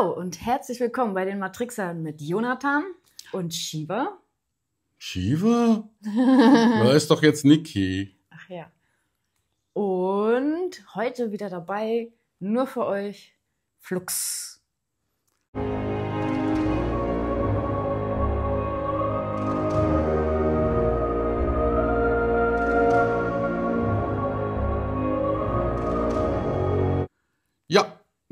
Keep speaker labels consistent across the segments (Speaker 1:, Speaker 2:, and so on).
Speaker 1: Hallo und herzlich willkommen bei den Matrixern mit Jonathan und Shiva.
Speaker 2: Shiva?
Speaker 1: da ist
Speaker 2: doch jetzt Niki.
Speaker 1: Ach ja. Und heute wieder dabei, nur für euch, Flux.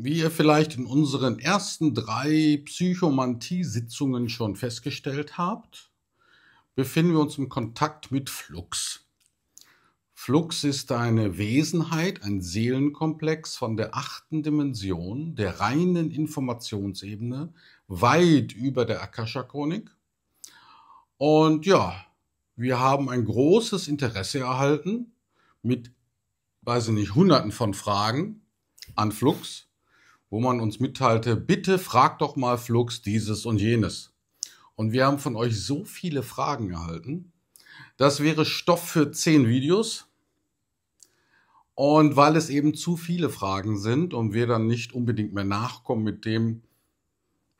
Speaker 2: Wie ihr vielleicht in unseren ersten drei Psychomantie-Sitzungen schon festgestellt habt, befinden wir uns im Kontakt mit Flux. Flux ist eine Wesenheit, ein Seelenkomplex von der achten Dimension, der reinen Informationsebene, weit über der Akasha-Chronik. Und ja, wir haben ein großes Interesse erhalten mit, weiß ich nicht, hunderten von Fragen an Flux wo man uns mitteilte, bitte fragt doch mal Flux dieses und jenes. Und wir haben von euch so viele Fragen erhalten. Das wäre Stoff für zehn Videos. Und weil es eben zu viele Fragen sind und wir dann nicht unbedingt mehr nachkommen mit dem,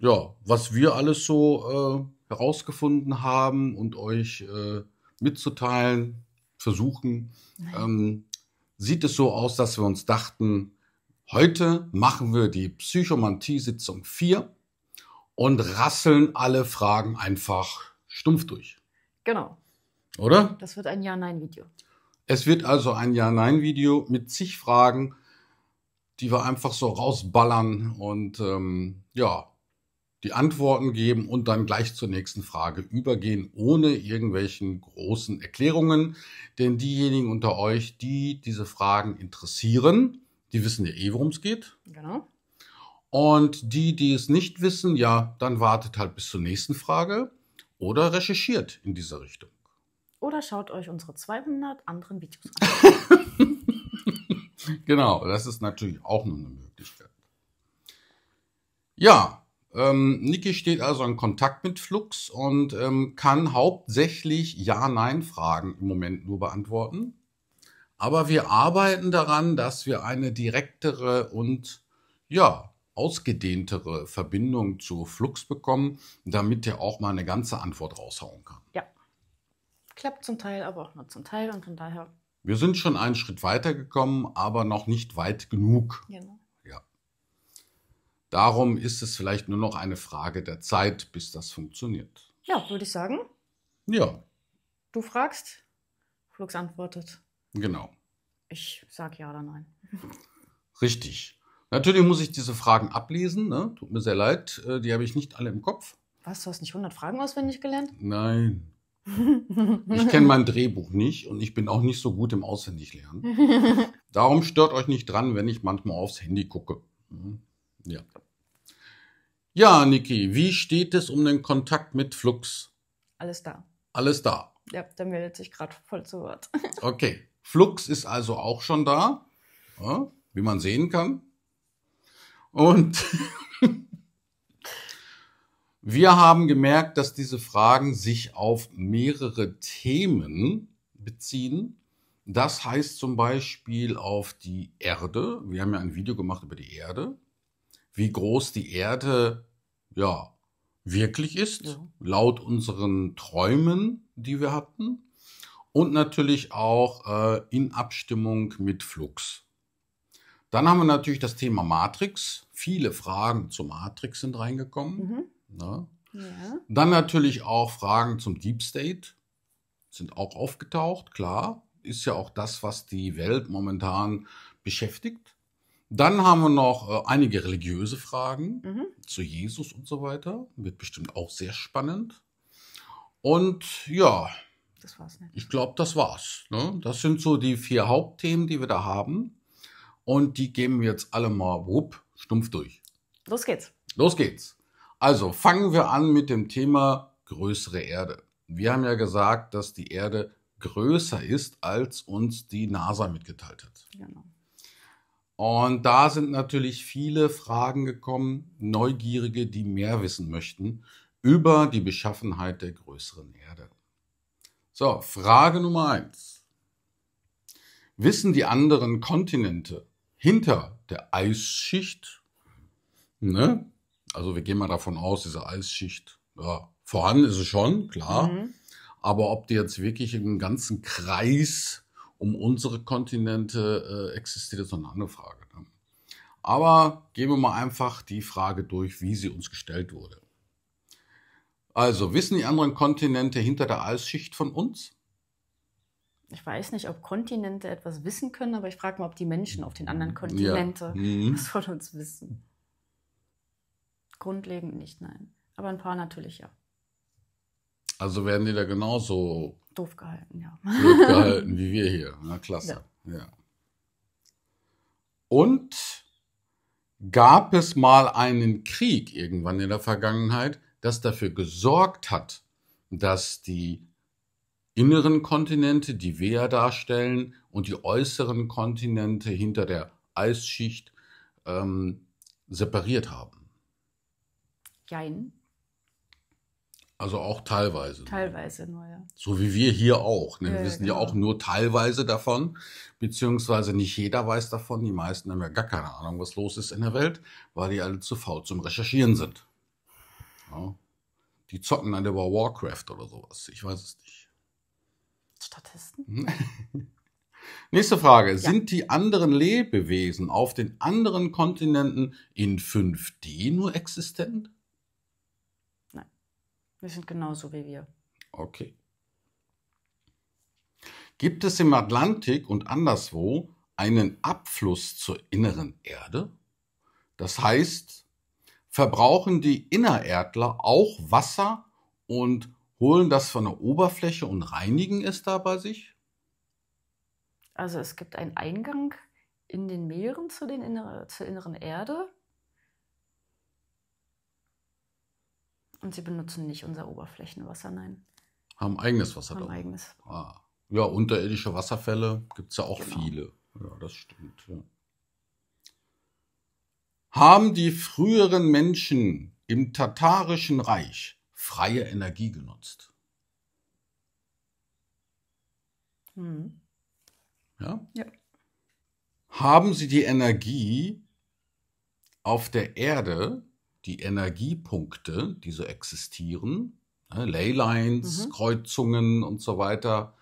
Speaker 2: ja, was wir alles so äh, herausgefunden haben und euch äh, mitzuteilen, versuchen, ähm, sieht es so aus, dass wir uns dachten, Heute machen wir die Psychomantie-Sitzung 4 und rasseln alle Fragen einfach stumpf durch. Genau. Oder?
Speaker 1: Das wird ein Ja-Nein-Video.
Speaker 2: Es wird also ein Ja-Nein-Video mit zig Fragen, die wir einfach so rausballern und ähm, ja, die Antworten geben und dann gleich zur nächsten Frage übergehen, ohne irgendwelchen großen Erklärungen. Denn diejenigen unter euch, die diese Fragen interessieren, die wissen ja eh, worum es geht. Genau. Und die, die es nicht wissen, ja, dann wartet halt bis zur nächsten Frage oder recherchiert in dieser Richtung.
Speaker 1: Oder schaut euch unsere 200 anderen Videos an.
Speaker 2: genau, das ist natürlich auch nur eine Möglichkeit. Ja, ähm, Niki steht also in Kontakt mit Flux und ähm, kann hauptsächlich Ja-Nein-Fragen im Moment nur beantworten. Aber wir arbeiten daran, dass wir eine direktere und ja, ausgedehntere Verbindung zu Flux bekommen, damit der auch mal eine ganze Antwort raushauen kann.
Speaker 1: Ja. Klappt zum Teil, aber auch nur zum Teil und von daher.
Speaker 2: Wir sind schon einen Schritt weiter gekommen, aber noch nicht weit genug.
Speaker 1: Genau. Ja.
Speaker 2: Darum ist es vielleicht nur noch eine Frage der Zeit, bis das funktioniert.
Speaker 1: Ja, würde ich sagen. Ja. Du fragst, Flux antwortet. Genau. Ich sag ja oder nein.
Speaker 2: Richtig. Natürlich muss ich diese Fragen ablesen. Ne? Tut mir sehr leid, äh, die habe ich nicht alle im Kopf.
Speaker 1: Was, du hast nicht 100 Fragen auswendig gelernt?
Speaker 2: Nein.
Speaker 1: Ich kenne mein
Speaker 2: Drehbuch nicht und ich bin auch nicht so gut im Auswendiglernen. Darum stört euch nicht dran, wenn ich manchmal aufs Handy gucke. Hm? Ja. Ja, Niki, wie steht es um den Kontakt mit Flux? Alles da. Alles da.
Speaker 1: Ja, der meldet sich gerade voll zu Wort.
Speaker 2: Okay. Flux ist also auch schon da, ja, wie man sehen kann. Und wir haben gemerkt, dass diese Fragen sich auf mehrere Themen beziehen. Das heißt zum Beispiel auf die Erde. Wir haben ja ein Video gemacht über die Erde. Wie groß die Erde, ja, wirklich ist, ja. laut unseren Träumen, die wir hatten und natürlich auch äh, in Abstimmung mit Flux. Dann haben wir natürlich das Thema Matrix. Viele Fragen zur Matrix sind reingekommen. Mhm. Ne? Ja. Dann natürlich auch Fragen zum Deep State sind auch aufgetaucht, klar. Ist ja auch das, was die Welt momentan beschäftigt. Dann haben wir noch äh, einige religiöse Fragen mhm. zu Jesus und so weiter. Wird bestimmt auch sehr spannend. Und ja, das war's nicht. Ich glaube, das war's. Ne? Das sind so die vier Hauptthemen, die wir da haben. Und die geben wir jetzt alle mal wupp, stumpf durch. Los geht's. Los geht's. Also fangen wir an mit dem Thema größere Erde. Wir haben ja gesagt, dass die Erde größer ist, als uns die NASA mitgeteilt
Speaker 1: hat. Genau.
Speaker 2: Und da sind natürlich viele Fragen gekommen, Neugierige, die mehr wissen möchten über die Beschaffenheit der größeren Erde. So, Frage Nummer eins: Wissen die anderen Kontinente hinter der Eisschicht, ne? also wir gehen mal davon aus, diese Eisschicht, ja, vorhanden ist es schon, klar, mhm. aber ob die jetzt wirklich im ganzen Kreis um unsere Kontinente äh, existiert, ist noch eine andere Frage. Ne? Aber gehen wir mal einfach die Frage durch, wie sie uns gestellt wurde. Also wissen die anderen Kontinente hinter der Eisschicht von uns?
Speaker 1: Ich weiß nicht, ob Kontinente etwas wissen können, aber ich frage mal, ob die Menschen auf den anderen Kontinenten ja. mhm. was von uns wissen. Grundlegend nicht, nein. Aber ein paar natürlich ja.
Speaker 2: Also werden die da genauso
Speaker 1: doof gehalten, ja. Doof gehalten wie wir hier. Na klasse.
Speaker 2: Ja. ja. Und gab es mal einen Krieg irgendwann in der Vergangenheit, das dafür gesorgt hat, dass die inneren Kontinente, die wir darstellen, und die äußeren Kontinente hinter der Eisschicht ähm, separiert haben. Jein. Also auch teilweise.
Speaker 1: Teilweise nur, nur ja.
Speaker 2: So wie wir hier auch. Ne? Ja, wir wissen genau. ja auch nur teilweise davon, beziehungsweise nicht jeder weiß davon. Die meisten haben ja gar keine Ahnung, was los ist in der Welt, weil die alle zu faul zum Recherchieren sind. Ja. Die zocken dann über Warcraft oder sowas. Ich weiß es nicht.
Speaker 1: Statisten? Hm?
Speaker 2: Nächste Frage. Ja. Sind die anderen Lebewesen auf den anderen Kontinenten in 5D nur existent? Nein.
Speaker 1: Wir sind genauso wie wir.
Speaker 2: Okay. Gibt es im Atlantik und anderswo einen Abfluss zur inneren Erde? Das heißt, verbrauchen die Innererdler auch Wasser und holen das von der Oberfläche und reinigen es da bei sich?
Speaker 1: Also es gibt einen Eingang in den Meeren zu den inner zur inneren Erde. Und sie benutzen nicht unser Oberflächenwasser, nein.
Speaker 2: Haben eigenes Wasser Haben da. Haben eigenes. Ah. Ja, unterirdische Wasserfälle gibt es ja auch genau. viele. Ja, das stimmt. Ja haben die früheren Menschen im Tatarischen Reich freie Energie genutzt. Hm. Ja? ja? Haben sie die Energie auf der Erde, die Energiepunkte, die so existieren, ne, Leylines, mhm. Kreuzungen und so weiter,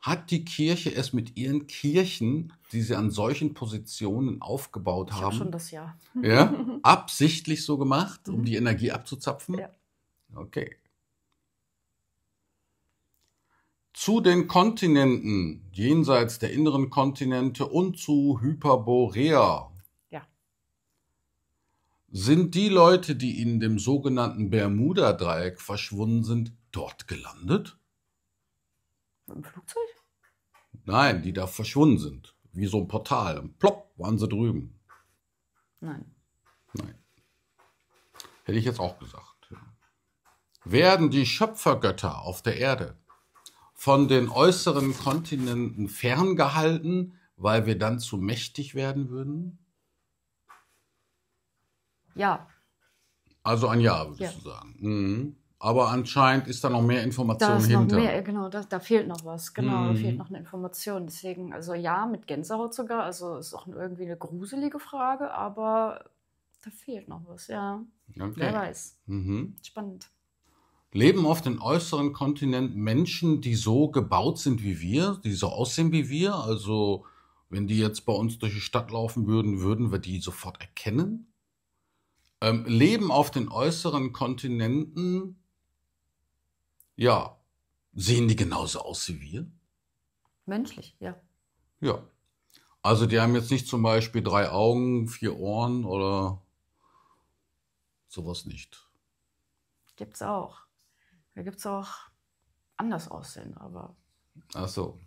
Speaker 2: hat die Kirche es mit ihren Kirchen, die sie an solchen Positionen aufgebaut ich haben, hab schon das Jahr. ja, absichtlich so gemacht, um die mhm. Energie abzuzapfen? Ja. Okay. Zu den Kontinenten, jenseits der inneren Kontinente und zu Hyperborea. Ja. Sind die Leute, die in dem sogenannten Bermuda-Dreieck verschwunden sind, dort gelandet? Mit dem Flugzeug? Nein, die da verschwunden sind. Wie so ein Portal. Und plopp, waren sie drüben.
Speaker 1: Nein. Nein.
Speaker 2: Hätte ich jetzt auch gesagt. Werden die Schöpfergötter auf der Erde von den äußeren Kontinenten ferngehalten, weil wir dann zu mächtig werden würden? Ja. Also ein Ja, würdest ja. du sagen. Mhm. Aber anscheinend ist da noch mehr Information da ist hinter. Noch mehr, äh,
Speaker 1: genau, da, da fehlt noch was. Genau, mm. da hm. fehlt noch eine Information. Deswegen, also ja, mit Gänsehaut sogar. Also ist auch irgendwie eine gruselige Frage, aber da fehlt noch was, ja.
Speaker 2: Okay. Wer weiß. Mhm. Spannend. Leben auf dem äußeren Kontinent Menschen, die so gebaut sind wie wir, die so aussehen wie wir? Also, wenn die jetzt bei uns durch die Stadt laufen würden, würden wir die sofort erkennen? Ähm, leben auf den äußeren Kontinenten ja. Sehen die genauso aus wie wir? Menschlich, ja. Ja. Also die haben jetzt nicht zum Beispiel drei Augen, vier Ohren oder sowas nicht.
Speaker 1: Gibt es auch. Da gibt es auch anders aussehen, aber.
Speaker 2: Ach so.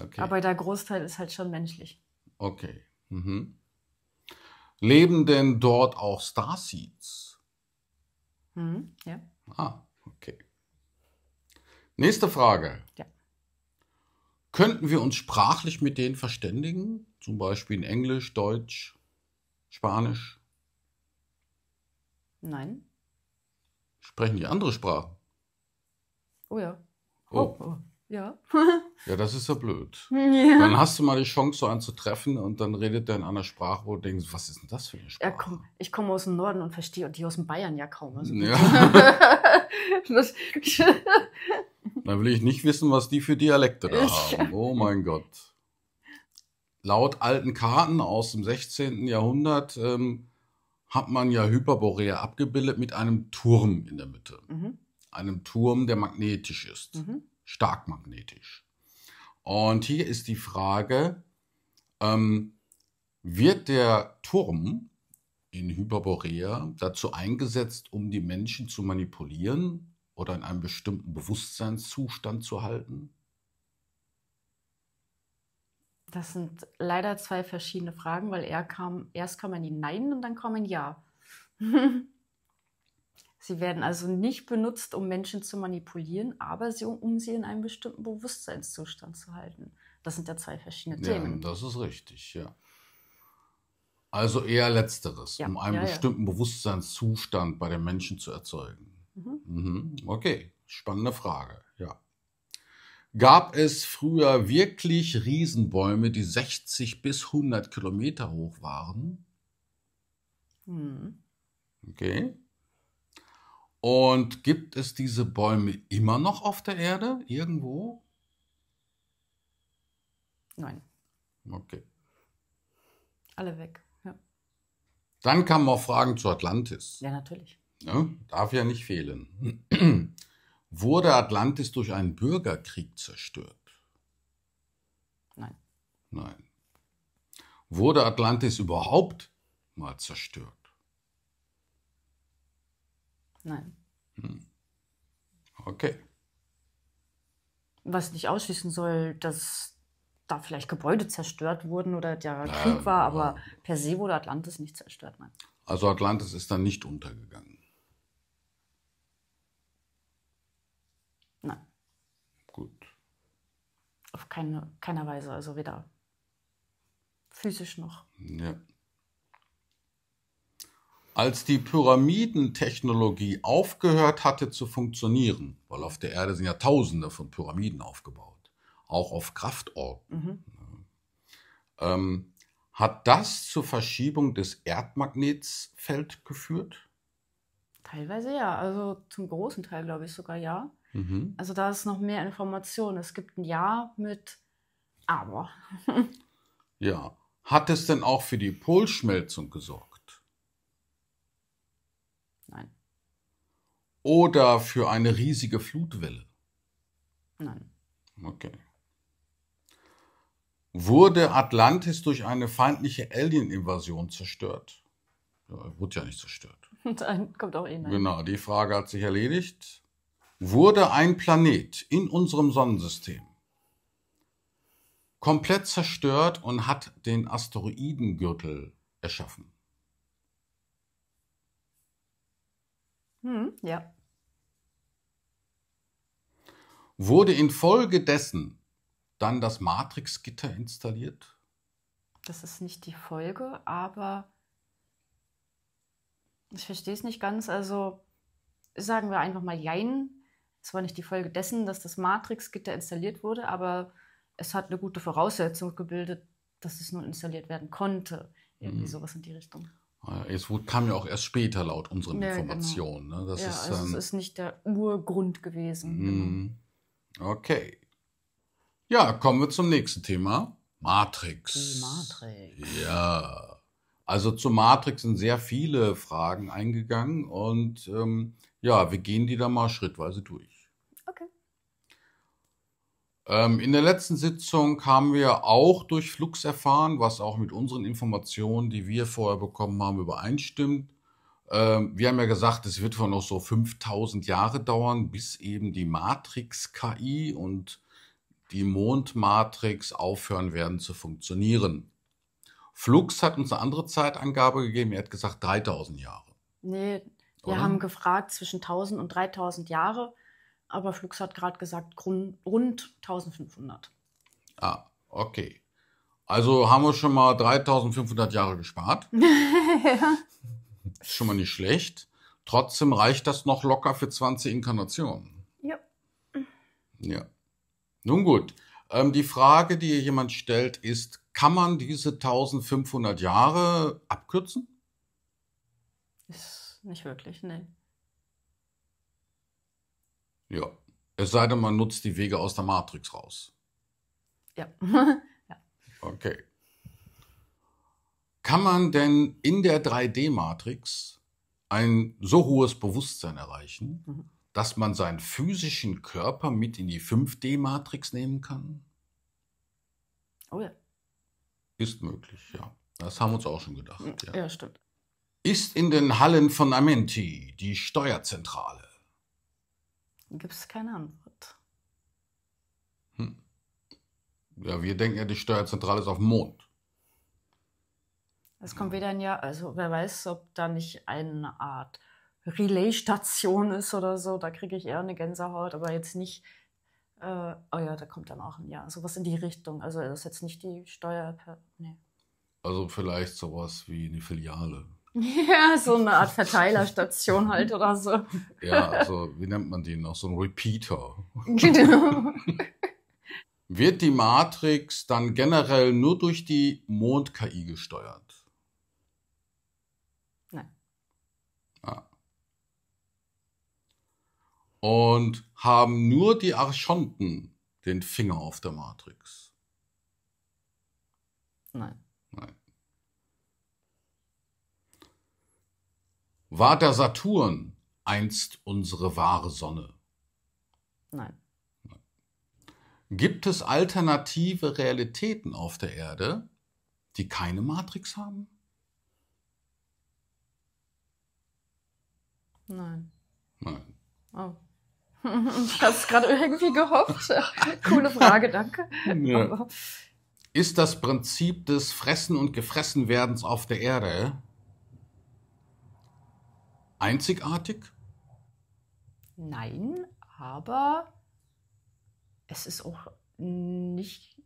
Speaker 2: Okay. Aber
Speaker 1: der Großteil ist halt schon menschlich.
Speaker 2: Okay. Mhm. Leben denn dort auch Starseeds?
Speaker 1: Mhm, ja.
Speaker 2: Ah. Nächste Frage. Ja. Könnten wir uns sprachlich mit denen verständigen? Zum Beispiel in Englisch, Deutsch, Spanisch? Nein. Sprechen die andere Sprachen? Oh ja. Oh. oh, oh. Ja. ja, das ist ja blöd. Ja. Dann hast du mal die Chance, so einen zu treffen und dann redet der in einer Sprache, wo du denkst, was ist denn das für eine
Speaker 1: Sprache? Ja, komm, ich komme aus dem Norden und verstehe die aus dem Bayern ja kaum. Also. Ja.
Speaker 2: dann will ich nicht wissen, was die für Dialekte da haben. Oh mein Gott. Laut alten Karten aus dem 16. Jahrhundert ähm, hat man ja Hyperborea abgebildet mit einem Turm in der Mitte. Mhm. Einem Turm, der magnetisch ist. Mhm. Stark magnetisch. Und hier ist die Frage, ähm, wird der Turm in Hyperborea dazu eingesetzt, um die Menschen zu manipulieren? oder in einem bestimmten Bewusstseinszustand zu halten?
Speaker 1: Das sind leider zwei verschiedene Fragen, weil er kam, erst kam ein Nein und dann kam ein Ja. sie werden also nicht benutzt, um Menschen zu manipulieren, aber sie, um sie in einem bestimmten Bewusstseinszustand zu halten. Das sind ja zwei verschiedene Themen.
Speaker 2: Ja, das ist richtig, ja. Also eher letzteres, ja. um einen ja, bestimmten Bewusstseinszustand bei den Menschen zu erzeugen. Mhm. mhm. Okay, spannende Frage, ja. Gab es früher wirklich Riesenbäume, die 60 bis 100 Kilometer hoch waren? Mhm. Okay. Und gibt es diese Bäume immer noch auf der Erde irgendwo? Nein. Okay.
Speaker 1: Alle weg, ja.
Speaker 2: Dann kamen auch Fragen zu Atlantis. Ja, natürlich ne, darf ja nicht fehlen, wurde Atlantis durch einen Bürgerkrieg zerstört? Nein. Nein. Wurde Atlantis überhaupt mal zerstört? Nein. Hm. Okay.
Speaker 1: Was nicht ausschließen soll, dass da vielleicht Gebäude zerstört wurden oder der naja, Krieg war, aber ja. per se wurde Atlantis nicht zerstört. Nein.
Speaker 2: Also Atlantis ist dann nicht untergegangen.
Speaker 1: Nein. Gut. Auf keine, keiner Weise, also weder physisch noch.
Speaker 2: Ja. Als die Pyramidentechnologie aufgehört hatte zu funktionieren, weil auf der Erde sind ja Tausende von Pyramiden aufgebaut, auch auf Kraftorten,
Speaker 1: mhm. Ne,
Speaker 2: ähm, hat das zur Verschiebung des Erdmagnetsfeld geführt?
Speaker 1: Teilweise ja, also zum großen Teil glaube ich sogar ja. Mhm. Also da ist noch mehr Information. Es gibt ein Ja mit Aber.
Speaker 2: ja. Hat es denn auch für die Polschmelzung gesorgt? Nein. Oder für eine riesige Flutwelle? Nein. Okay. Wurde Atlantis durch eine feindliche Alien-Invasion zerstört? Ja, wurde ja nicht zerstört.
Speaker 1: Dann kommt auch eh nein.
Speaker 2: Genau, die Frage hat sich erledigt wurde ein Planet in unserem Sonnensystem komplett zerstört und hat den Asteroidengürtel erschaffen.
Speaker 1: Hm, ja.
Speaker 2: Wurde infolgedessen dann das Matrix-Gitter installiert?
Speaker 1: Das ist nicht die Folge, aber ich verstehe es nicht ganz. Also sagen wir einfach mal Jein zwar nicht die Folge dessen, dass das Matrix-Gitter installiert wurde, aber es hat eine gute Voraussetzung gebildet, dass es nun installiert werden konnte. Irgendwie mhm. sowas in die Richtung.
Speaker 2: Ah, es kam ja auch erst später laut unseren ja, genau. Informationen. Genau. Ne? Das ja, ist, also ähm, es ist
Speaker 1: nicht der Urgrund gewesen.
Speaker 2: Mhm. Genau. Okay. Ja, kommen wir zum nächsten Thema. Matrix. Die Matrix. Ja. Also zu Matrix sind sehr viele Fragen eingegangen und ähm, ja, wir gehen die da mal schrittweise durch. Ähm, in der letzten Sitzung haben wir auch durch Flux erfahren, was auch mit unseren Informationen, die wir vorher bekommen haben, übereinstimmt. Ähm, wir haben ja gesagt, es wird wohl noch so 5000 Jahre dauern, bis eben die Matrix-KI und die Mondmatrix aufhören werden zu funktionieren. Flux hat uns eine andere Zeitangabe gegeben. Er hat gesagt 3000 Jahre.
Speaker 1: Nee, wir Oder? haben gefragt zwischen 1000 und 3000 Jahre aber Flux hat gerade gesagt rund, rund 1500.
Speaker 2: Ah, okay. Also haben wir schon mal 3500 Jahre gespart.
Speaker 1: ja.
Speaker 2: Ist schon mal nicht schlecht. Trotzdem reicht das noch locker für 20 Inkarnationen. Ja. Ja. Nun gut. Ähm, die Frage, die hier jemand stellt, ist, kann man diese 1500 Jahre abkürzen?
Speaker 1: Ist nicht wirklich, ne.
Speaker 2: Ja. Es sei denn, man nutzt die Wege aus der Matrix raus.
Speaker 1: Ja. ja.
Speaker 2: Okay. Kann man denn in der 3D-Matrix ein so hohes Bewusstsein erreichen, mhm. dass man seinen physischen Körper mit in die 5D-Matrix nehmen kann? Oh ja. Ist möglich, ja. Das haben wir uns auch schon gedacht. Mhm. Ja. ja, stimmt. Ist in den Hallen von Amenti die Steuerzentrale.
Speaker 1: Gibt es keine Antwort.
Speaker 2: Hm. Ja, wir denken ja, die Steuerzentrale ist auf dem Mond.
Speaker 1: Es kommt wieder ein Jahr, also wer weiß, ob da nicht eine Art Relaisstation ist oder so. Da kriege ich eher eine Gänsehaut, aber jetzt nicht. Äh, oh ja, da kommt dann auch ein Jahr. Sowas also in die Richtung. Also das ist jetzt nicht die Steuer. Nee.
Speaker 2: Also vielleicht sowas wie eine Filiale.
Speaker 1: Ja, so eine Art Verteilerstation halt oder so. Ja,
Speaker 2: also wie nennt man die noch? So ein Repeater.
Speaker 1: Genau.
Speaker 2: Wird die Matrix dann generell nur durch die Mond-KI gesteuert?
Speaker 1: Nein. Ah.
Speaker 2: Und haben nur die Archonten den Finger auf der Matrix? Nein. War der Saturn einst unsere wahre Sonne? Nein. Gibt es alternative Realitäten auf der Erde, die keine Matrix haben? Nein. Nein.
Speaker 1: Oh. Ich Hast gerade irgendwie gehofft. Coole Frage, danke. Ja.
Speaker 2: Ist das Prinzip des Fressen und Gefressenwerdens auf der Erde einzigartig?
Speaker 1: Nein, aber es ist auch nicht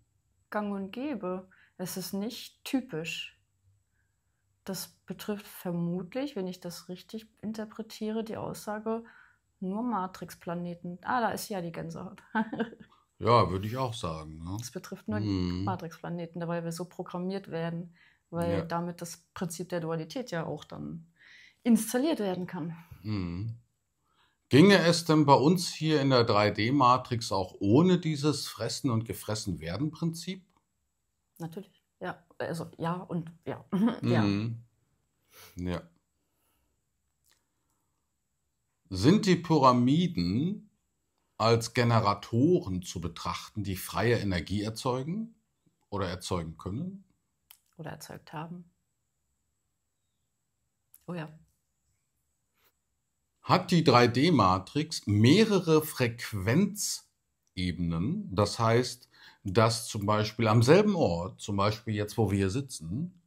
Speaker 1: gang und gäbe. Es ist nicht typisch. Das betrifft vermutlich, wenn ich das richtig interpretiere, die Aussage nur Matrix-Planeten. Ah, da ist ja die Gänsehaut.
Speaker 2: ja, würde ich auch sagen. Ne? Das betrifft nur mhm.
Speaker 1: Matrix-Planeten, weil wir so programmiert werden, weil ja. damit das Prinzip der Dualität ja auch dann installiert werden kann.
Speaker 2: Mhm. Ginge es denn bei uns hier in der 3D-Matrix auch ohne dieses Fressen und Gefressen werden Prinzip?
Speaker 1: Natürlich, ja. Also ja und ja. Mhm.
Speaker 2: ja. ja. Sind die Pyramiden als Generatoren zu betrachten, die freie Energie erzeugen oder erzeugen können?
Speaker 1: Oder erzeugt haben. Oh ja
Speaker 2: hat die 3D-Matrix mehrere Frequenzebenen. Das heißt, dass zum Beispiel am selben Ort, zum Beispiel jetzt, wo wir hier sitzen,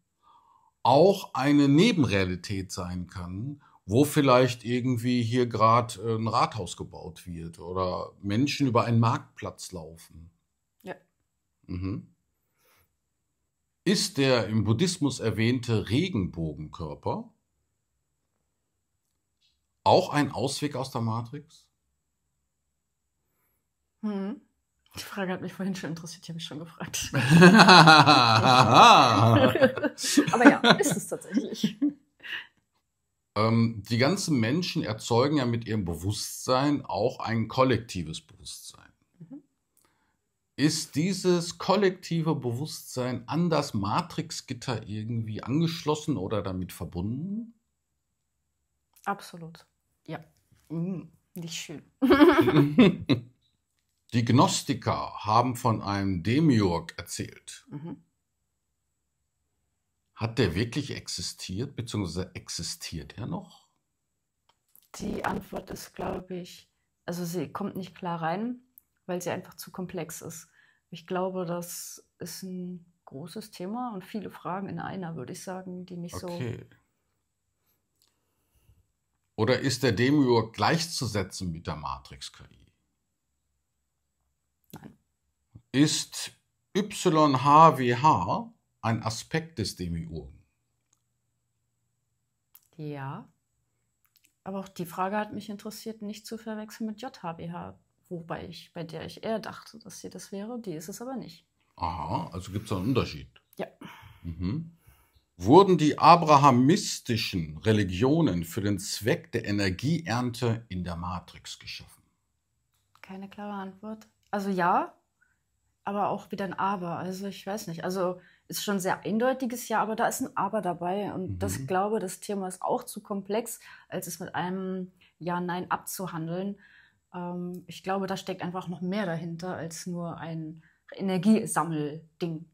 Speaker 2: auch eine Nebenrealität sein kann, wo vielleicht irgendwie hier gerade äh, ein Rathaus gebaut wird oder Menschen über einen Marktplatz laufen. Ja. Mhm. Ist der im Buddhismus erwähnte Regenbogenkörper auch ein Ausweg aus der Matrix?
Speaker 1: Hm. Die Frage hat mich vorhin schon interessiert, die habe ich schon gefragt. Aber
Speaker 2: ja, ist es tatsächlich. Ähm, die ganzen Menschen erzeugen ja mit ihrem Bewusstsein auch ein kollektives Bewusstsein. Mhm. Ist dieses kollektive Bewusstsein an das Matrixgitter irgendwie angeschlossen oder damit verbunden?
Speaker 1: Absolut. Mhm. nicht schön.
Speaker 2: Die Gnostiker haben von einem Demiurg erzählt. Mhm. Hat der wirklich existiert, beziehungsweise existiert er noch?
Speaker 1: Die Antwort ist, glaube ich, also sie kommt nicht klar rein, weil sie einfach zu komplex ist. Ich glaube, das ist ein großes Thema und viele Fragen in einer, würde ich sagen, die mich okay.
Speaker 2: so oder ist der Demiurg gleichzusetzen mit der Matrix-KI? Nein. Ist YHWH ein Aspekt des Demiurgen?
Speaker 1: Ja. Aber auch die Frage hat mich interessiert, nicht zu verwechseln mit JHWH, wobei ich, bei der ich eher dachte, dass sie das wäre, die ist es aber nicht.
Speaker 2: Aha, also gibt es einen Unterschied. Ja. Mhm wurden die abrahamistischen Religionen für den Zweck der Energieernte in der Matrix geschaffen?
Speaker 1: Keine klare Antwort. Also ja, aber auch wieder ein Aber. Also ich weiß nicht. Also ist schon ein sehr eindeutiges Ja, aber da ist ein Aber dabei. Und mhm. das glaube, das Thema ist auch zu komplex, als es mit einem Ja-Nein abzuhandeln. Ähm, ich glaube, da steckt einfach noch mehr dahinter als nur ein Energiesammelding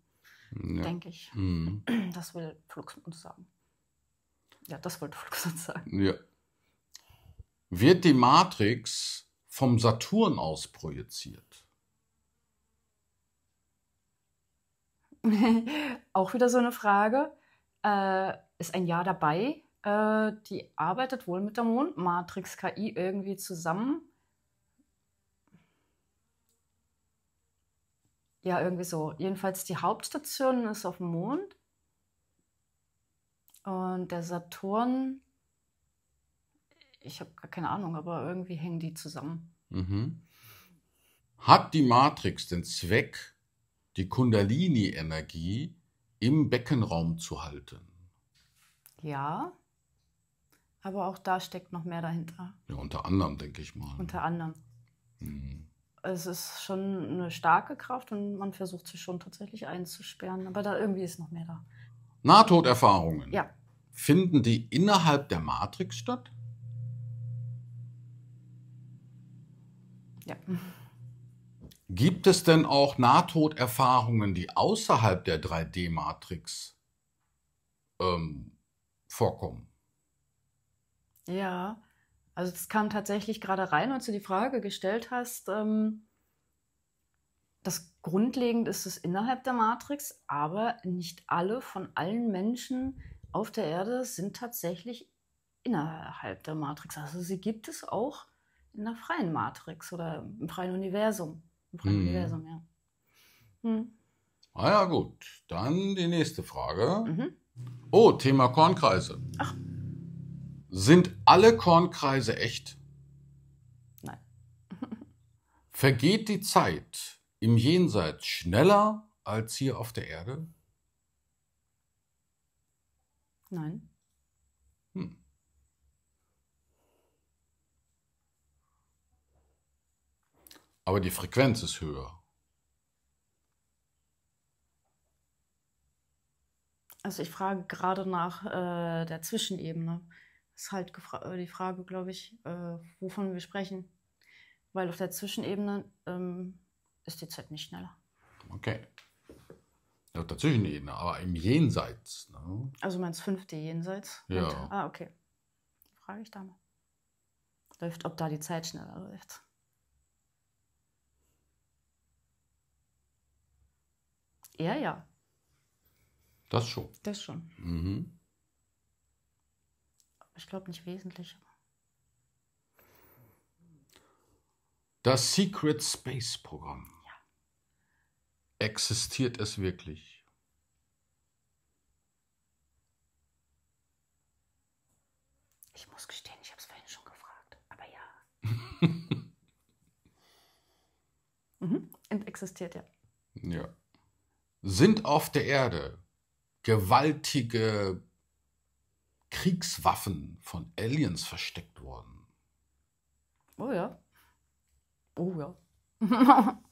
Speaker 1: ja. denke ich. Mhm. Das will Flux uns sagen. Ja, das wollte Flux uns sagen.
Speaker 2: Ja. Wird die Matrix vom Saturn aus projiziert?
Speaker 1: Auch wieder so eine Frage. Äh, ist ein Jahr dabei? Äh, die arbeitet wohl mit der Mondmatrix-KI irgendwie zusammen Ja, irgendwie so. Jedenfalls die Hauptstation ist auf dem Mond. Und der Saturn, ich habe gar keine Ahnung, aber irgendwie hängen die zusammen.
Speaker 2: Mhm. Hat die Matrix den Zweck, die Kundalini-Energie im Beckenraum zu halten?
Speaker 1: Ja, aber auch da steckt noch mehr dahinter. Ja, unter anderem, denke ich mal. Unter anderem. Mhm es ist schon eine starke Kraft und man versucht sie schon tatsächlich einzusperren. Aber da irgendwie ist noch mehr da.
Speaker 2: Nahtoderfahrungen. Ja. Finden die innerhalb der Matrix statt? Ja. Gibt es denn auch Nahtoderfahrungen, die außerhalb der 3D-Matrix ähm, vorkommen?
Speaker 1: Ja, also das kam tatsächlich gerade rein, als du die Frage gestellt hast. Ähm, das grundlegend ist es innerhalb der Matrix, aber nicht alle von allen Menschen auf der Erde sind tatsächlich innerhalb der Matrix. Also sie gibt es auch in der freien Matrix oder im freien Universum. Im freien hm. Universum, ja. Hm.
Speaker 2: Ah ja, gut. Dann die nächste Frage. Mhm. Oh, Thema Kornkreise. Ach. Sind alle Kornkreise echt? Nein. Vergeht die Zeit im Jenseits schneller als hier auf der Erde?
Speaker 1: Nein. Hm.
Speaker 2: Aber die Frequenz ist höher.
Speaker 1: Also ich frage gerade nach äh, der Zwischenebene ist halt äh, die Frage, glaube ich, äh, wovon wir sprechen. Weil auf der Zwischenebene ähm, ist die Zeit nicht schneller.
Speaker 2: Okay. Ja, auf der Zwischenebene, aber im Jenseits. Ne?
Speaker 1: Also meinst fünfte Jenseits? Ja. Und, ah, okay. Frage ich da mal. Läuft, ob da die Zeit schneller läuft. Ja, ja. Das schon. Das schon.
Speaker 2: Mhm.
Speaker 1: Ich glaube nicht wesentlich.
Speaker 2: Das Secret Space Programm. Ja. Existiert es wirklich?
Speaker 1: Ich muss gestehen, ich habe es vorhin schon gefragt. Aber ja. mhm. Und existiert ja.
Speaker 2: Ja. Sind auf der Erde gewaltige Kriegswaffen von Aliens versteckt worden.
Speaker 1: Oh ja. Oh ja.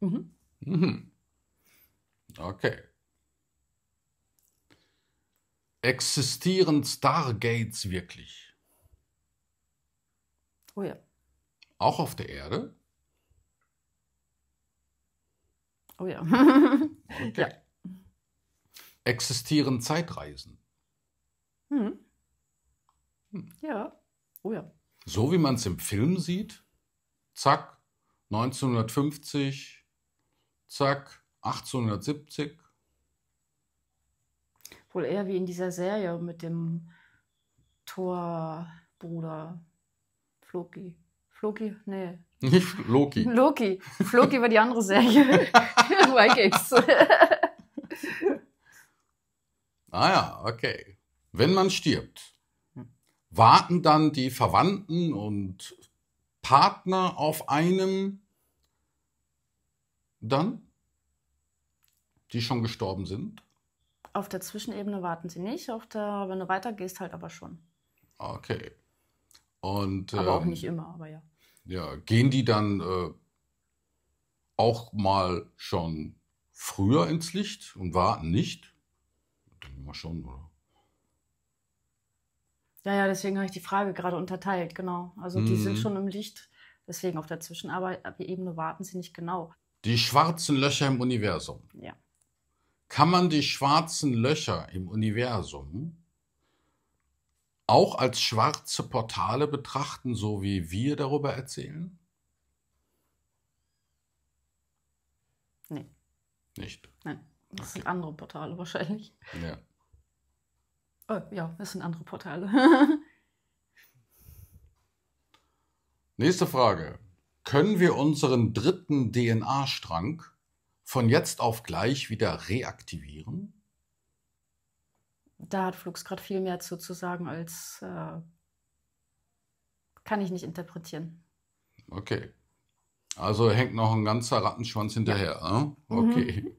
Speaker 1: Mhm.
Speaker 2: mhm. Okay. Existieren Stargates wirklich? Oh ja. Auch auf der Erde?
Speaker 1: Oh ja.
Speaker 2: okay. Ja. Existieren Zeitreisen?
Speaker 1: Hm. Hm. Ja. Oh ja.
Speaker 2: So wie man es im Film sieht. Zack, 1950. Zack, 1870.
Speaker 1: Wohl eher wie in dieser Serie mit dem Torbruder Floki. Floki? Nee. Nicht Loki. Loki. Floki war die andere Serie. Vikings.
Speaker 2: ah ja, okay. Wenn man stirbt, warten dann die Verwandten und Partner auf einem dann, die schon gestorben sind?
Speaker 1: Auf der Zwischenebene warten sie nicht, auf der, wenn du weitergehst, halt aber schon.
Speaker 2: Okay. Und, aber ähm, auch nicht immer, aber ja. Ja, gehen die dann äh, auch mal schon früher ins Licht und warten nicht? Denken wir schon, oder?
Speaker 1: Ja, ja, deswegen habe ich die Frage gerade unterteilt, genau. Also die mhm. sind schon im Licht, deswegen auf der Zwischenebene warten sie nicht genau.
Speaker 2: Die schwarzen Löcher im Universum. Ja. Kann man die schwarzen Löcher im Universum auch als schwarze Portale betrachten, so wie wir darüber erzählen? Nee. Nicht?
Speaker 1: Nein. Das okay. sind andere Portale wahrscheinlich. Ja. Oh, ja, das sind andere Portale.
Speaker 2: Nächste Frage. Können wir unseren dritten DNA-Strang von jetzt auf gleich wieder reaktivieren?
Speaker 1: Da hat Flux gerade viel mehr zu, zu sagen, als äh, kann ich nicht interpretieren.
Speaker 2: Okay. Also hängt noch ein ganzer Rattenschwanz hinterher. Ja. Äh? Okay. Mhm.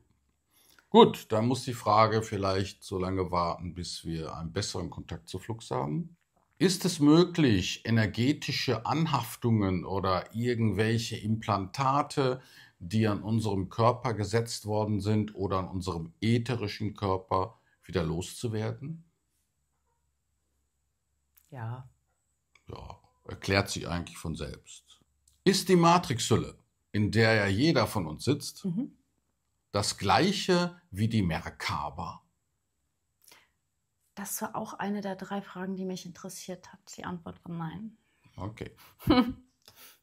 Speaker 2: Gut, dann muss die Frage vielleicht so lange warten, bis wir einen besseren Kontakt zu Flux haben. Ist es möglich, energetische Anhaftungen oder irgendwelche Implantate, die an unserem Körper gesetzt worden sind oder an unserem ätherischen Körper, wieder loszuwerden? Ja. Ja, erklärt sich eigentlich von selbst. Ist die Matrixhülle, in der ja jeder von uns sitzt, mhm das gleiche wie die Merkaba?
Speaker 1: Das war auch eine der drei Fragen, die mich interessiert hat. Die Antwort war nein.
Speaker 2: Okay.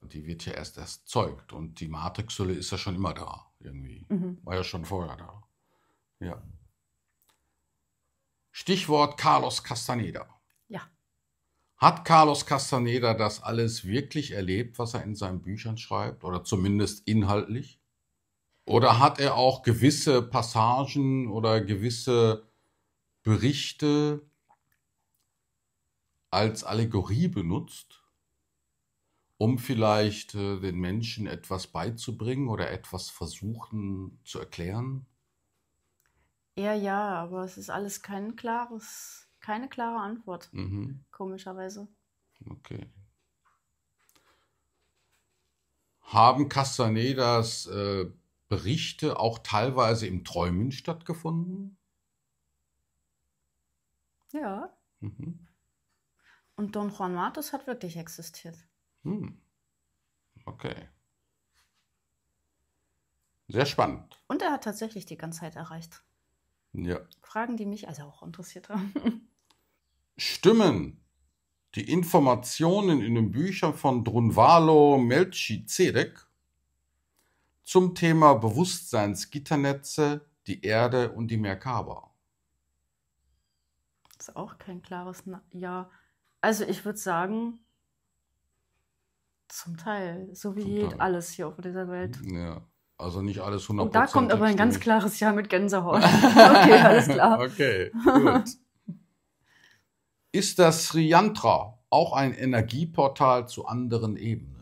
Speaker 2: die wird ja erst erzeugt und die Matrixhülle ist ja schon immer da irgendwie. Mhm. War ja schon vorher da. Ja. Stichwort Carlos Castaneda. Ja. Hat Carlos Castaneda das alles wirklich erlebt, was er in seinen Büchern schreibt oder zumindest inhaltlich? Oder hat er auch gewisse Passagen oder gewisse Berichte als Allegorie benutzt, um vielleicht äh, den Menschen etwas beizubringen oder etwas versuchen zu erklären?
Speaker 1: Ja, ja, aber es ist alles kein klares, keine klare Antwort, mhm. komischerweise.
Speaker 2: Okay. Haben Castanedas äh, Berichte auch teilweise im Träumen stattgefunden? Ja. Mhm.
Speaker 1: Und Don Juan Matos hat wirklich existiert.
Speaker 2: Hm. Okay. Sehr spannend.
Speaker 1: Und er hat tatsächlich die ganze Zeit erreicht. Ja. Fragen, die mich also auch interessiert haben.
Speaker 2: Stimmen die Informationen in den Büchern von Drunvalo Melchizedek zum Thema Bewusstseinsgitternetze, die Erde und die Merkaba.
Speaker 1: Das ist auch kein klares Na Ja. Also ich würde sagen, zum Teil, so wie Teil. alles hier auf dieser Welt.
Speaker 2: Ja, also nicht alles 100%. Und da kommt aber ein ganz klares
Speaker 1: Ja mit Gänsehaut. okay, alles klar. Okay,
Speaker 2: gut. Ist das Sriyantra auch ein Energieportal zu anderen Ebenen?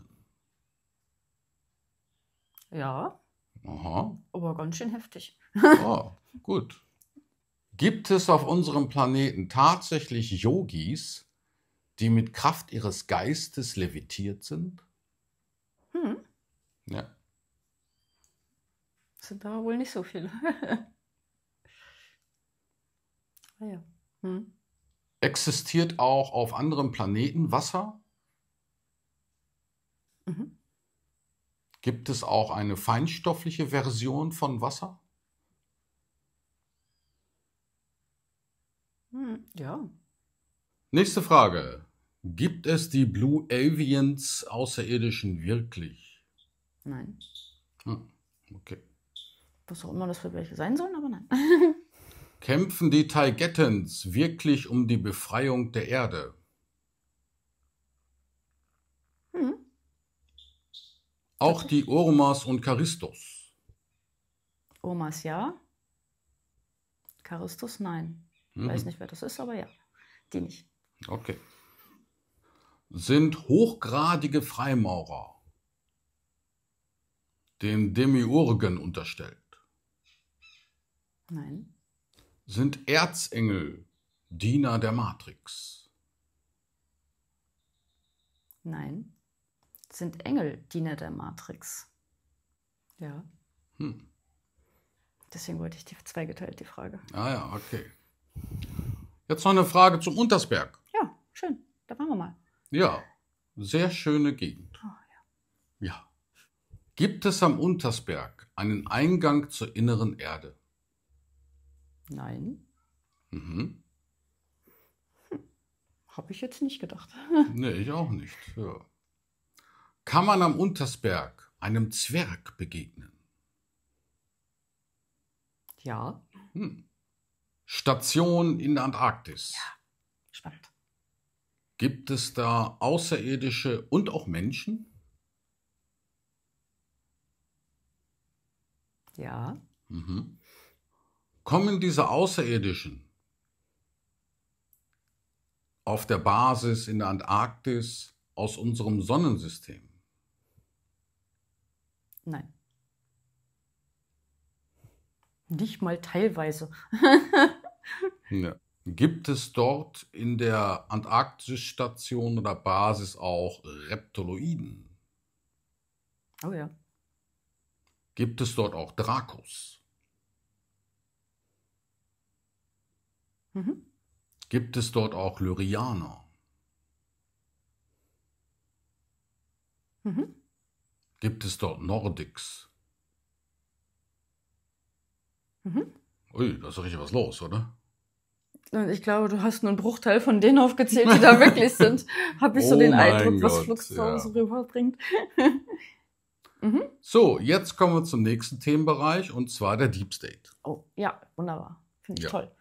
Speaker 2: Ja. Aha.
Speaker 1: Aber ganz schön heftig.
Speaker 2: Oh, gut. Gibt es auf unserem Planeten tatsächlich Yogis, die mit Kraft ihres Geistes levitiert sind? Hm. Ja.
Speaker 1: Sind da wohl nicht so viele. ah ja. Hm.
Speaker 2: Existiert auch auf anderen Planeten Wasser? Mhm. Gibt es auch eine feinstoffliche Version von Wasser?
Speaker 1: Hm, ja.
Speaker 2: Nächste Frage. Gibt es die Blue Avians Außerirdischen wirklich? Nein. Hm, okay.
Speaker 1: Was auch immer das für welche sein sollen, aber nein.
Speaker 2: Kämpfen die Taigettens wirklich um die Befreiung der Erde? Auch die Ormas und Charistos.
Speaker 1: Ormas ja. Charistos nein. Mhm. Weiß nicht, wer das ist, aber ja.
Speaker 2: Die nicht. Okay. Sind hochgradige Freimaurer den Demiurgen unterstellt? Nein. Sind Erzengel Diener der Matrix?
Speaker 1: Nein sind Engel Diener der Matrix. Ja. Hm. Deswegen wollte ich die zweigeteilt, die Frage.
Speaker 2: Ah ja, okay. Jetzt noch eine Frage zum Untersberg.
Speaker 1: Ja, schön. Da waren wir mal.
Speaker 2: Ja, sehr schöne Gegend. Oh, ja. ja. Gibt es am Untersberg einen Eingang zur inneren Erde? Nein. Mhm.
Speaker 1: Hm. Habe ich jetzt nicht gedacht.
Speaker 2: nee, ich auch nicht. Ja kann man am Untersberg einem Zwerg begegnen? Ja. Hm. Station in der Antarktis. Ja, spannend. Gibt es da Außerirdische und auch Menschen? Ja. Mhm. Kommen diese Außerirdischen auf der Basis in der Antarktis aus unserem Sonnensystem?
Speaker 1: Nein. Nicht mal teilweise.
Speaker 2: ja. Gibt es dort in der Antarktisstation oder Basis auch Reptiloiden? Oh ja. Gibt es dort auch Dracos? Mhm. Gibt es dort auch Lyrianer? Mhm gibt es dort Nordics. Mhm. Ui, da ist doch richtig was los, oder?
Speaker 1: ich glaube, du hast nur einen Bruchteil von denen aufgezählt, die da wirklich sind. Habe ich oh so den oh Eindruck, was Fluxstorm so rüberbringt. mhm.
Speaker 2: So, jetzt kommen wir zum nächsten Themenbereich und zwar der Deep State.
Speaker 1: Oh, ja, wunderbar. Finde ich ja. toll.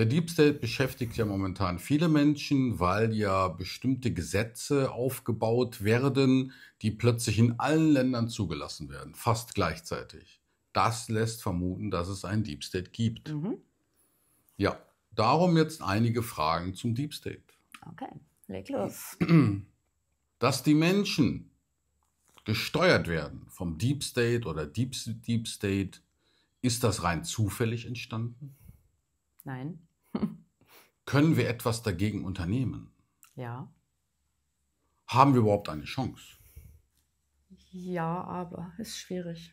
Speaker 2: Der Deep State beschäftigt ja momentan viele Menschen, weil ja bestimmte Gesetze aufgebaut werden, die plötzlich in allen Ländern zugelassen werden, fast gleichzeitig. Das lässt vermuten, dass es einen Deep State gibt. Mhm. Ja, darum jetzt einige Fragen zum Deep State. Okay, leg los. Dass die Menschen gesteuert werden vom Deep State oder Deep, Deep State, ist das rein zufällig entstanden? Nein. Können wir etwas dagegen unternehmen? Ja. Haben wir überhaupt eine Chance?
Speaker 1: Ja, aber ist schwierig.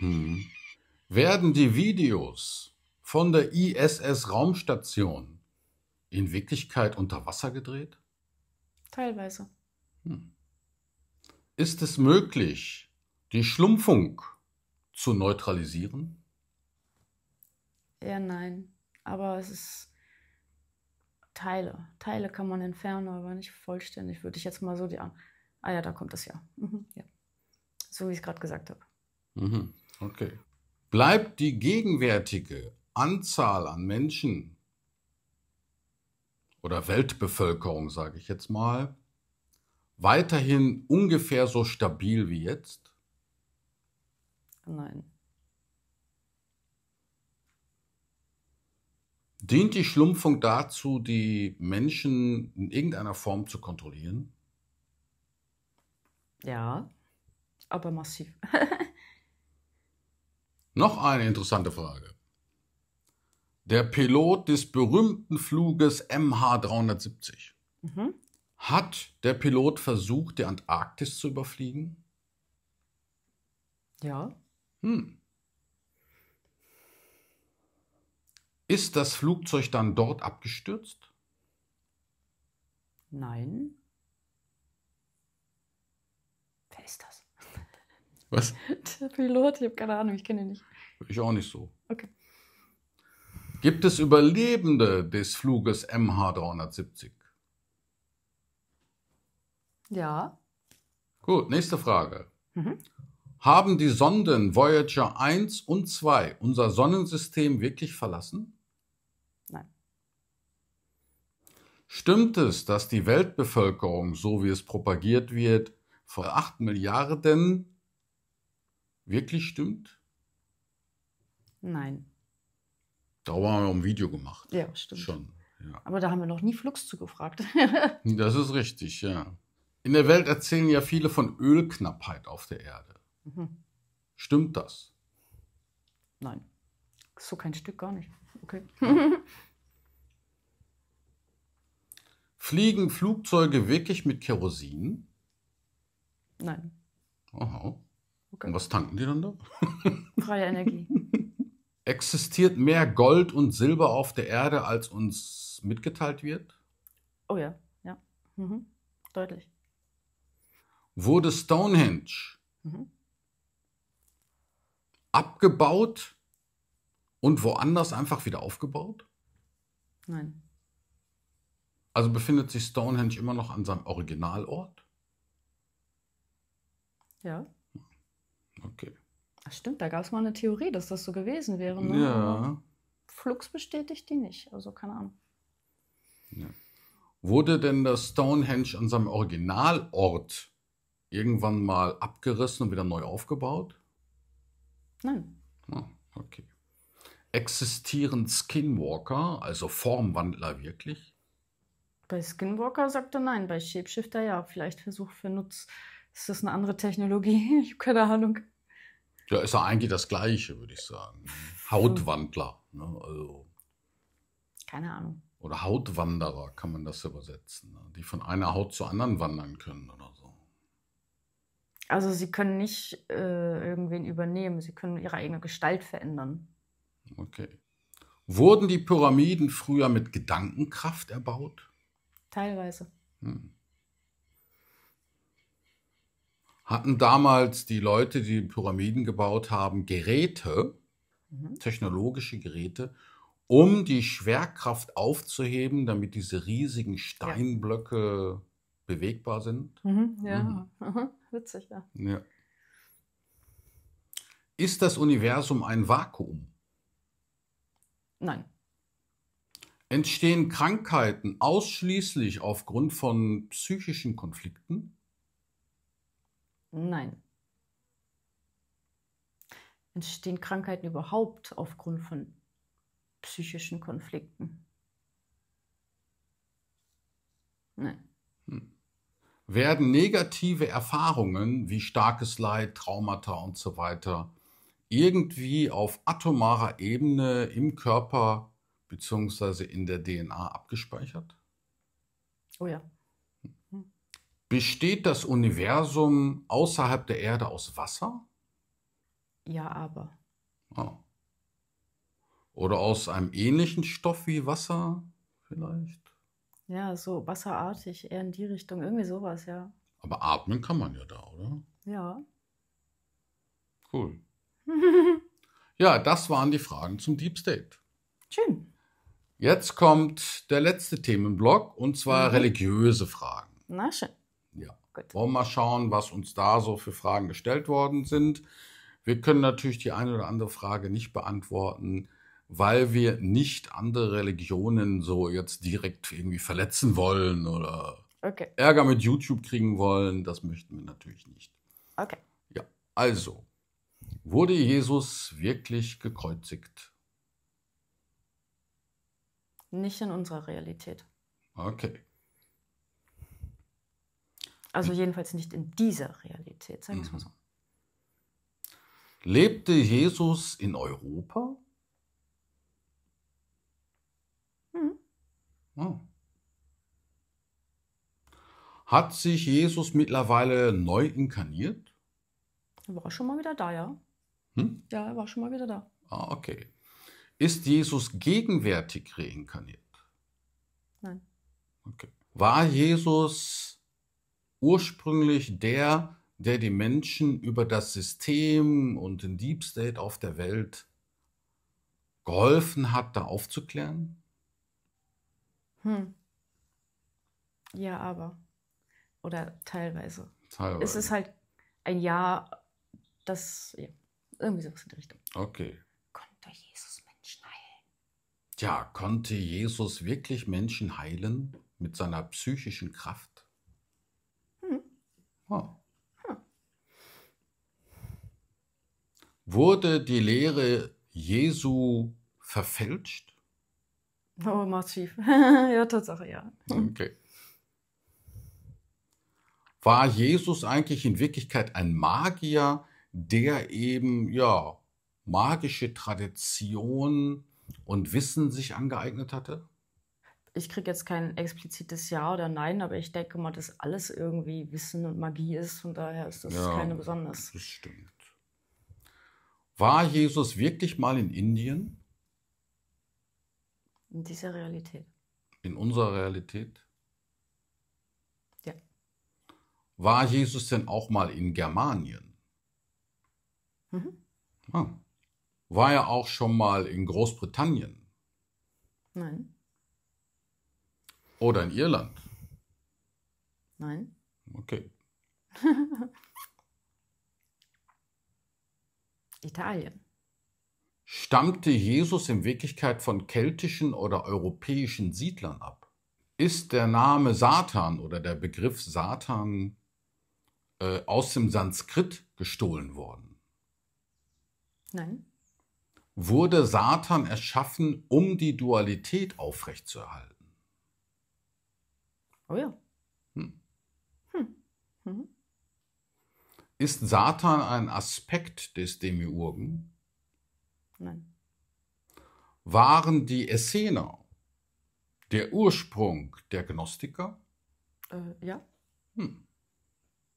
Speaker 2: Hm. Werden die Videos von der ISS-Raumstation in Wirklichkeit unter Wasser gedreht? Teilweise. Hm. Ist es möglich, die Schlumpfung zu neutralisieren?
Speaker 1: Ja, nein. Aber es ist Teile. Teile kann man entfernen, aber nicht vollständig, würde ich jetzt mal so die Ah ja, da kommt das ja. Mhm, ja. So wie ich es gerade gesagt habe.
Speaker 2: Mhm, okay. Bleibt die gegenwärtige Anzahl an Menschen oder Weltbevölkerung, sage ich jetzt mal, weiterhin ungefähr so stabil wie jetzt? Nein. Dient die Schlumpfung dazu, die Menschen in irgendeiner Form zu kontrollieren?
Speaker 1: Ja, aber massiv.
Speaker 2: Noch eine interessante Frage. Der Pilot des berühmten Fluges MH370. Mhm. Hat der Pilot versucht, die Antarktis zu überfliegen? Ja. Hm. Ist das Flugzeug dann dort abgestürzt?
Speaker 1: Nein.
Speaker 2: Wer ist das? Was?
Speaker 1: Der Pilot, ich habe keine Ahnung, ich kenne ihn nicht.
Speaker 2: Ich auch nicht so. Okay. Gibt es Überlebende des Fluges MH370? Ja. Gut, nächste Frage. Mhm. Haben die Sonden Voyager 1 und 2 unser Sonnensystem wirklich verlassen? Stimmt es, dass die Weltbevölkerung, so wie es propagiert wird, von 8 Milliarden wirklich stimmt? Nein. Darüber haben wir ein Video gemacht. Ja, stimmt. Schon. Ja.
Speaker 1: Aber da haben wir noch nie Flux zugefragt.
Speaker 2: das ist richtig, ja. In der Welt erzählen ja viele von Ölknappheit auf der Erde. Mhm. Stimmt das?
Speaker 1: Nein. So kein Stück gar nicht. Okay. Hm.
Speaker 2: Fliegen Flugzeuge wirklich mit Kerosin? Nein. Aha. Okay. Und was tanken die dann da?
Speaker 1: Freie Energie.
Speaker 2: Existiert mehr Gold und Silber auf der Erde, als uns mitgeteilt wird?
Speaker 1: Oh ja, ja. Mhm. Deutlich.
Speaker 2: Wurde Stonehenge mhm. abgebaut und woanders einfach wieder aufgebaut? Nein. Also befindet sich Stonehenge immer noch an seinem Originalort? Ja. Okay.
Speaker 1: Das stimmt, da gab es mal eine Theorie, dass das so gewesen wäre. Ne? Ja. Flux bestätigt die nicht, also keine Ahnung.
Speaker 2: Ja. Wurde denn das Stonehenge an seinem Originalort irgendwann mal abgerissen und wieder neu aufgebaut?
Speaker 1: Nein. Ah,
Speaker 2: okay. Existieren Skinwalker, also Formwandler, wirklich?
Speaker 1: Bei Skinwalker sagt er nein, bei Shapeshifter ja. Vielleicht Versuch für Nutz. Ist das eine andere Technologie? Ich habe keine Ahnung.
Speaker 2: Ja, ist ja eigentlich das Gleiche, würde ich sagen. Hautwandler. Ne? Also. Keine Ahnung. Oder Hautwanderer kann man das übersetzen. Ne? Die von einer Haut zur anderen wandern können oder so.
Speaker 1: Also sie können nicht äh, irgendwen übernehmen, sie können ihre eigene Gestalt verändern.
Speaker 2: Okay. Wurden die Pyramiden früher mit Gedankenkraft erbaut? Teilweise. Hm. Hatten damals die Leute, die Pyramiden gebaut haben, Geräte, mhm. technologische Geräte, um die Schwerkraft aufzuheben, damit diese riesigen Steinblöcke ja. bewegbar sind?
Speaker 1: Mhm, ja, mhm. witzig, ja.
Speaker 2: ja. Ist das Universum ein Vakuum? Nein. Entstehen Krankheiten ausschließlich aufgrund von psychischen Konflikten?
Speaker 1: Nein. Entstehen Krankheiten überhaupt aufgrund von psychischen Konflikten?
Speaker 2: Nein. Hm. Werden negative Erfahrungen wie starkes Leid, Traumata und so weiter irgendwie auf atomarer Ebene im Körper beziehungsweise in der DNA abgespeichert?
Speaker 1: Oh ja. Hm.
Speaker 2: Besteht das Universum außerhalb der Erde aus Wasser?
Speaker 1: Ja, aber.
Speaker 2: Oh. Oder aus einem ähnlichen Stoff wie Wasser vielleicht?
Speaker 1: Ja, so wasserartig, eher in die Richtung, irgendwie sowas, ja.
Speaker 2: Aber atmen kann man ja da, oder? Ja. Cool. ja, das waren die Fragen zum Deep State. Schön. Jetzt kommt der letzte Themenblock und zwar mhm. religiöse Fragen. Na schön. Ja. Gut. Wollen wir mal schauen, was uns da so für Fragen gestellt worden sind. Wir können natürlich die eine oder andere Frage nicht beantworten, weil wir nicht andere Religionen so jetzt direkt irgendwie verletzen wollen oder okay. Ärger mit YouTube kriegen wollen. Das möchten wir natürlich nicht. Okay. Ja, also, wurde Jesus wirklich gekreuzigt?
Speaker 1: Nicht in unserer Realität. Okay. Also jedenfalls nicht in dieser Realität, sagen wir es so. Mhm.
Speaker 2: Lebte Jesus in Europa? Mhm. Oh. Hat sich Jesus mittlerweile neu inkarniert?
Speaker 1: Er war schon mal wieder da, ja. Hm? Ja, er war schon mal wieder da.
Speaker 2: Ah, okay. Ist Jesus gegenwärtig reinkarniert? Nein. Okay. War Jesus ursprünglich der, der die Menschen über das System und den Deep State auf der Welt geholfen hat, da aufzuklären?
Speaker 1: Hm. Ja, aber. Oder teilweise. Teilweise. Es ist halt ein Ja, das. Ja, irgendwie sowas in die Richtung.
Speaker 2: Okay. Tja, konnte Jesus wirklich Menschen heilen mit seiner psychischen Kraft? Hm. Oh. Hm. Wurde die Lehre Jesu verfälscht?
Speaker 1: Oh, massiv. ja, Tatsache, ja.
Speaker 2: Hm. Okay. War Jesus eigentlich in Wirklichkeit ein Magier, der eben, ja, magische Traditionen und Wissen sich angeeignet hatte?
Speaker 1: Ich kriege jetzt kein explizites Ja oder Nein, aber ich denke mal, dass alles irgendwie Wissen und Magie ist. Von daher ist das ja, keine besonders.
Speaker 2: Das stimmt. War Jesus wirklich mal in Indien?
Speaker 1: In dieser Realität.
Speaker 2: In unserer Realität? Ja. War Jesus denn auch mal in Germanien?
Speaker 1: Mhm. Ah
Speaker 2: war er auch schon mal in Großbritannien. Nein. Oder in Irland. Nein. Okay.
Speaker 1: Italien.
Speaker 2: Stammte Jesus in Wirklichkeit von keltischen oder europäischen Siedlern ab? Ist der Name Satan oder der Begriff Satan äh, aus dem Sanskrit gestohlen worden? Nein wurde Satan erschaffen, um die Dualität aufrechtzuerhalten. Oh ja. Hm. Hm. Mhm. Ist Satan ein Aspekt des Demiurgen? Nein. Waren die Essener der Ursprung der Gnostiker?
Speaker 1: Äh, ja. Hm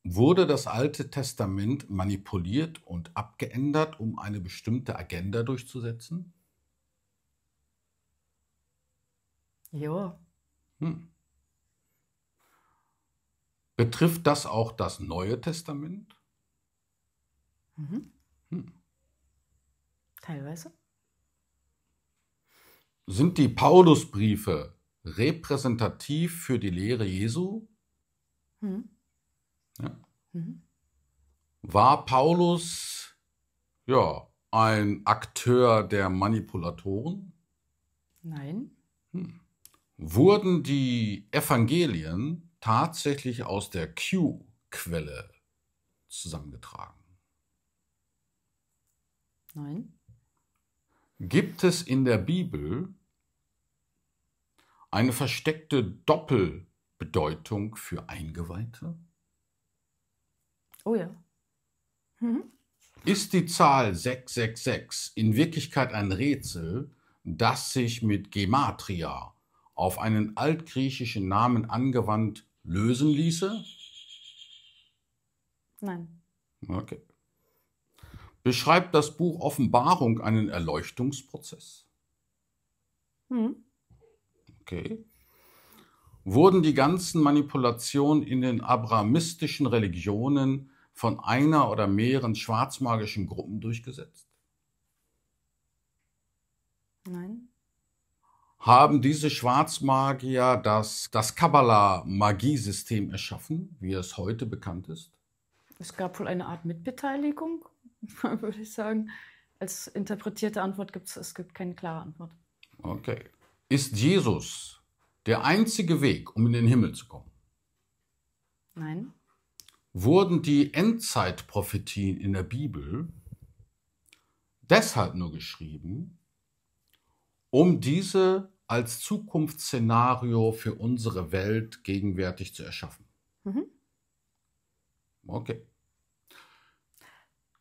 Speaker 2: wurde das Alte Testament manipuliert und abgeändert, um eine bestimmte Agenda durchzusetzen?
Speaker 1: Ja. Hm.
Speaker 2: Betrifft das auch das Neue Testament?
Speaker 1: Mhm. Hm. Teilweise.
Speaker 2: Sind die Paulusbriefe repräsentativ für die Lehre Jesu? Mhm. Ja. Mhm. War Paulus ja ein Akteur der Manipulatoren?
Speaker 1: Nein. Hm.
Speaker 2: Wurden die Evangelien tatsächlich aus der Q-Quelle zusammengetragen? Nein. Gibt es in der Bibel eine versteckte Doppelbedeutung für Eingeweihte?
Speaker 1: Oh ja. Mhm.
Speaker 2: Ist die Zahl 666 in Wirklichkeit ein Rätsel, das sich mit Gematria auf einen altgriechischen Namen angewandt lösen ließe? Nein. Okay. Beschreibt das Buch Offenbarung einen Erleuchtungsprozess? Hm. Okay. Wurden die ganzen Manipulationen in den abrahamistischen Religionen von einer oder mehreren schwarzmagischen Gruppen durchgesetzt? Nein. Haben diese Schwarzmagier das, das Kabbalah-Magiesystem erschaffen, wie es heute bekannt ist?
Speaker 1: Es gab wohl eine Art Mitbeteiligung, würde ich sagen. Als interpretierte Antwort gibt es, es gibt keine klare Antwort.
Speaker 2: Okay. Ist Jesus der einzige Weg, um in den Himmel zu kommen? Nein wurden die Endzeitprophetien in der Bibel deshalb nur geschrieben, um diese als Zukunftsszenario für unsere Welt gegenwärtig zu erschaffen. Mhm. Okay.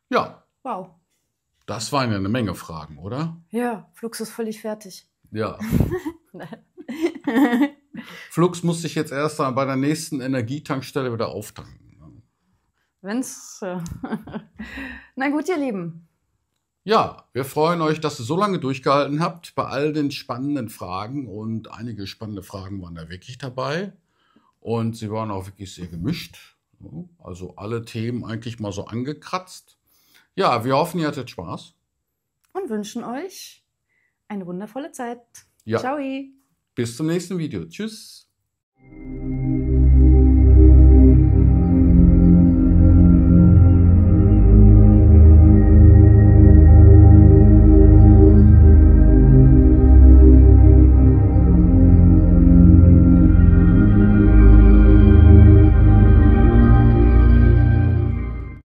Speaker 2: Ja. Wow. Das waren ja eine Menge Fragen, oder?
Speaker 1: Ja, Flux ist völlig fertig.
Speaker 2: Ja. Flux muss sich jetzt erst bei der nächsten Energietankstelle wieder auftanken.
Speaker 1: Wenn's. Äh Na gut, ihr Lieben.
Speaker 2: Ja, wir freuen euch, dass ihr so lange durchgehalten habt bei all den spannenden Fragen. Und einige spannende Fragen waren da wirklich dabei. Und sie waren auch wirklich sehr gemischt. Also alle Themen eigentlich mal so angekratzt. Ja, wir hoffen, ihr hattet Spaß.
Speaker 1: Und wünschen euch eine wundervolle Zeit.
Speaker 2: Ja. Ciao. Bis zum nächsten Video. Tschüss.